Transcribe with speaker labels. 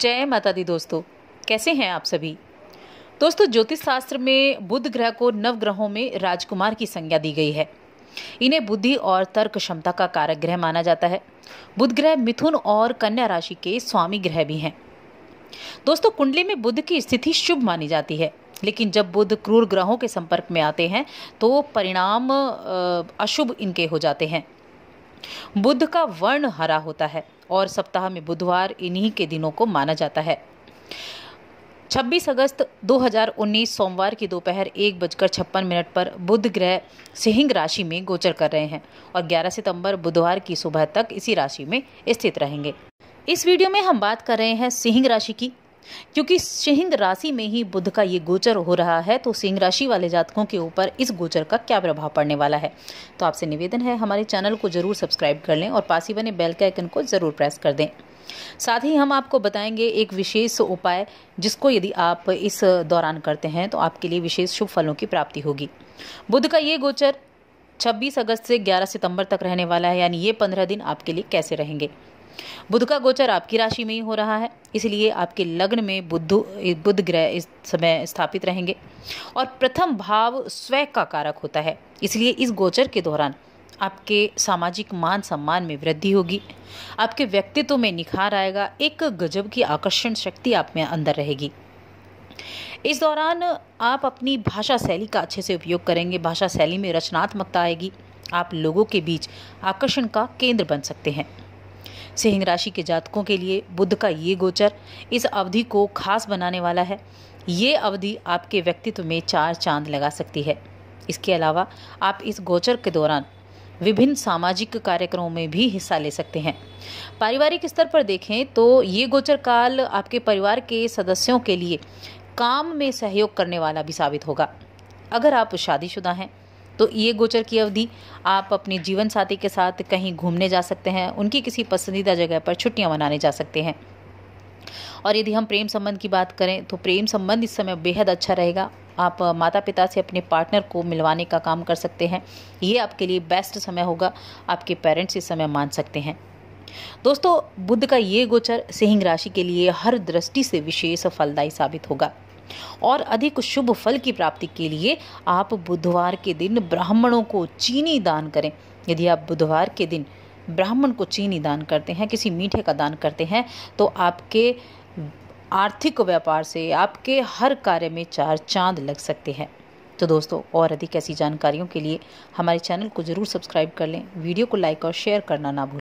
Speaker 1: जय माता दी दोस्तों कैसे हैं आप सभी दोस्तों ज्योतिष शास्त्र में बुध ग्रह को नव ग्रहों में राजकुमार की संज्ञा दी गई है इन्हें बुद्धि और तर्क क्षमता का कारक ग्रह माना जाता है बुध ग्रह मिथुन और कन्या राशि के स्वामी ग्रह भी हैं दोस्तों कुंडली में बुध की स्थिति शुभ मानी जाती है लेकिन जब बुध क्रूर ग्रहों के संपर्क में आते हैं तो परिणाम अशुभ इनके हो जाते हैं बुद्ध का वर्ण हरा होता है और सप्ताह में बुधवार इन्हीं के दिनों को माना जाता है 26 अगस्त 2019 सोमवार की दोपहर एक बजकर छप्पन मिनट पर बुध ग्रह सिंह राशि में गोचर कर रहे हैं और 11 सितंबर बुधवार की सुबह तक इसी राशि में स्थित रहेंगे इस वीडियो में हम बात कर रहे हैं सिंह राशि की क्योंकि सिंह राशि में ही बुध का ये गोचर हो रहा है तो सिंह राशि वाले जातकों के ऊपर इस गोचर का क्या प्रभाव पड़ने वाला है तो आपसे निवेदन है हमारे चैनल को जरूर सब्सक्राइब कर लें और पास ही बने बेल के आइकन को जरूर प्रेस कर दें साथ ही हम आपको बताएंगे एक विशेष उपाय जिसको यदि आप इस दौरान करते हैं तो आपके लिए विशेष शुभ फलों की प्राप्ति होगी बुध का ये गोचर 26 अगस्त से 11 सितंबर तक रहने वाला है यानी ये 15 दिन आपके लिए कैसे रहेंगे बुध का गोचर आपकी राशि में ही हो रहा है इसलिए आपके लग्न में बुद्ध बुद्ध ग्रह इस समय स्थापित रहेंगे और प्रथम भाव स्व का कारक होता है इसलिए इस गोचर के दौरान आपके सामाजिक मान सम्मान में वृद्धि होगी आपके व्यक्तित्व में निखार आएगा एक गजब की आकर्षण शक्ति आप में अंदर रहेगी इस दौरान आप अपनी भाषा शैली का अच्छे से उपयोग करेंगे भाषा शैली में रचनात्मकता आएगी आप लोगों के बीच आकर्षण का केंद्र बन सकते हैं सिंह राशि के जातकों के लिए बुद्ध का ये गोचर इस अवधि को खास बनाने वाला है ये अवधि आपके व्यक्तित्व में चार चांद लगा सकती है इसके अलावा आप इस गोचर के दौरान विभिन्न सामाजिक कार्यक्रमों में भी हिस्सा ले सकते हैं पारिवारिक स्तर पर देखें तो ये गोचर काल आपके परिवार के सदस्यों के लिए काम में सहयोग करने वाला भी साबित होगा अगर आप शादीशुदा हैं तो ये गोचर की अवधि आप अपने जीवन साथी के साथ कहीं घूमने जा सकते हैं उनकी किसी पसंदीदा जगह पर छुट्टियां मनाने जा सकते हैं और यदि हम प्रेम संबंध की बात करें तो प्रेम संबंध इस समय बेहद अच्छा रहेगा आप माता पिता से अपने पार्टनर को मिलवाने का काम कर सकते हैं ये आपके लिए बेस्ट समय होगा आपके पेरेंट्स इस समय मान सकते हैं दोस्तों बुद्ध का ये गोचर सिंह राशि के लिए हर दृष्टि से विशेष फलदायी साबित होगा और अधिक शुभ फल की प्राप्ति के लिए आप बुधवार के दिन ब्राह्मणों को चीनी दान करें यदि आप बुधवार के दिन ब्राह्मण को चीनी दान करते हैं किसी मीठे का दान करते हैं तो आपके आर्थिक व्यापार से आपके हर कार्य में चार चांद लग सकते हैं तो दोस्तों और अधिक ऐसी जानकारियों के लिए हमारे चैनल को ज़रूर सब्सक्राइब कर लें वीडियो को लाइक और शेयर करना ना भूलें